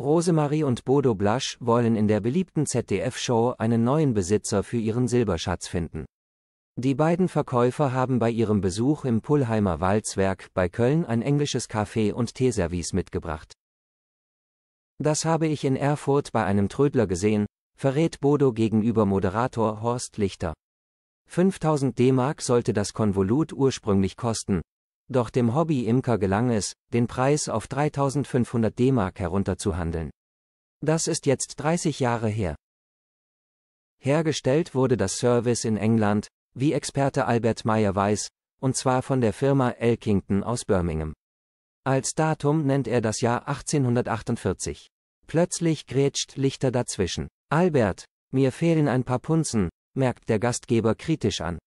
Rosemarie und Bodo Blasch wollen in der beliebten ZDF-Show einen neuen Besitzer für ihren Silberschatz finden. Die beiden Verkäufer haben bei ihrem Besuch im Pullheimer Walzwerk bei Köln ein englisches Café und Teeservice mitgebracht. Das habe ich in Erfurt bei einem Trödler gesehen, verrät Bodo gegenüber Moderator Horst Lichter. 5000 D-Mark sollte das Konvolut ursprünglich kosten, doch dem Hobby-Imker gelang es, den Preis auf 3500 D-Mark herunterzuhandeln. Das ist jetzt 30 Jahre her. Hergestellt wurde das Service in England, wie Experte Albert Meyer weiß, und zwar von der Firma Elkington aus Birmingham. Als Datum nennt er das Jahr 1848. Plötzlich grätscht Lichter dazwischen. Albert, mir fehlen ein paar Punzen, merkt der Gastgeber kritisch an.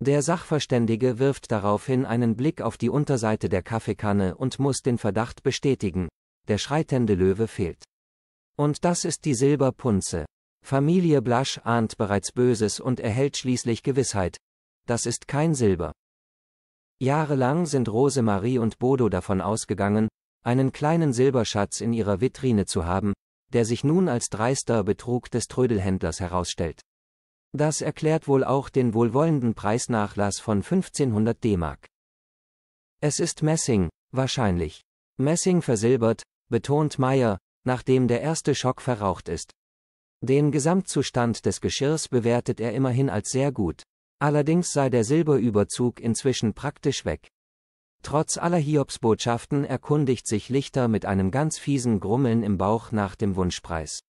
Der Sachverständige wirft daraufhin einen Blick auf die Unterseite der Kaffeekanne und muss den Verdacht bestätigen, der schreitende Löwe fehlt. Und das ist die Silberpunze. Familie Blasch ahnt bereits Böses und erhält schließlich Gewissheit. Das ist kein Silber. Jahrelang sind Rosemarie und Bodo davon ausgegangen, einen kleinen Silberschatz in ihrer Vitrine zu haben, der sich nun als dreister Betrug des Trödelhändlers herausstellt. Das erklärt wohl auch den wohlwollenden Preisnachlass von 1500 D-Mark. Es ist Messing, wahrscheinlich. Messing versilbert, betont Meyer, nachdem der erste Schock verraucht ist. Den Gesamtzustand des Geschirrs bewertet er immerhin als sehr gut. Allerdings sei der Silberüberzug inzwischen praktisch weg. Trotz aller Hiobsbotschaften erkundigt sich Lichter mit einem ganz fiesen Grummeln im Bauch nach dem Wunschpreis.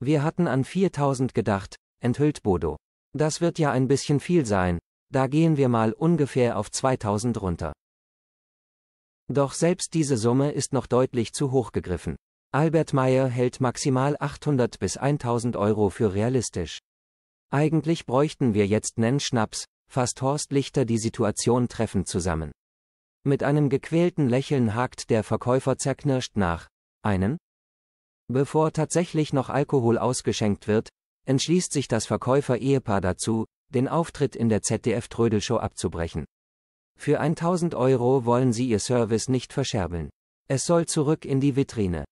Wir hatten an 4000 gedacht, enthüllt Bodo. Das wird ja ein bisschen viel sein, da gehen wir mal ungefähr auf 2000 runter. Doch selbst diese Summe ist noch deutlich zu hoch gegriffen. Albert Meyer hält maximal 800 bis 1000 Euro für realistisch. Eigentlich bräuchten wir jetzt Nen Schnaps, fasst Horst Lichter die Situation treffend zusammen. Mit einem gequälten Lächeln hakt der Verkäufer zerknirscht nach. Einen? Bevor tatsächlich noch Alkohol ausgeschenkt wird, entschließt sich das Verkäufer-Ehepaar dazu, den Auftritt in der ZDF-Trödelshow abzubrechen. Für 1000 Euro wollen sie ihr Service nicht verscherbeln. Es soll zurück in die Vitrine.